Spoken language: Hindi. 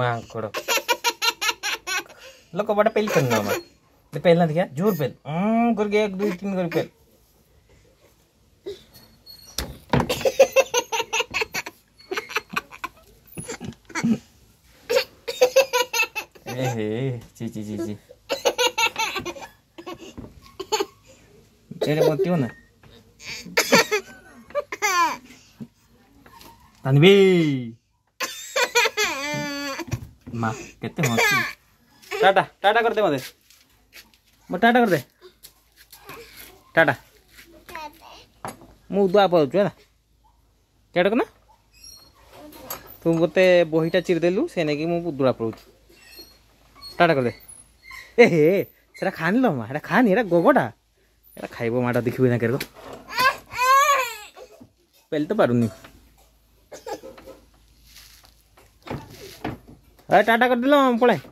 मांकड़ लो कबाट पहल करना हमारे दे पहलना दिया जोर पहल हम्म कर गया एक दो तीन कर पहल हे जी जी जी जी तेरे बोलती हो ना तनवी ମା କେତେ ହସି ଟାଟା ଟାଟା କରିଦେ ମୋତେ ମୋ ଟାଟା କରିଦେ ଟାଟା ମୁଁ ଦୁଆ ପାଉଛୁ ହେଲା ଟାଟା ନା ତୁ ମୋତେ ବହିଟା ଚିରିଦେଲୁ ସେ ନେଇକି ମୁଁ ଦୁଆ ପଳାଉଛି ଟାଟା କରିଦେ ଏ ହେ ସେଟା ଖାନିଲ ମା ଏଟା ଖାନି ଏଟା ଗୋବଟା ଏଟା ଖାଇବ ମାଟା ଦେଖିବୁ ନା କେରକ ପେଲି ତ ପାରୁନି Eh, tak ada ke dalam pulang.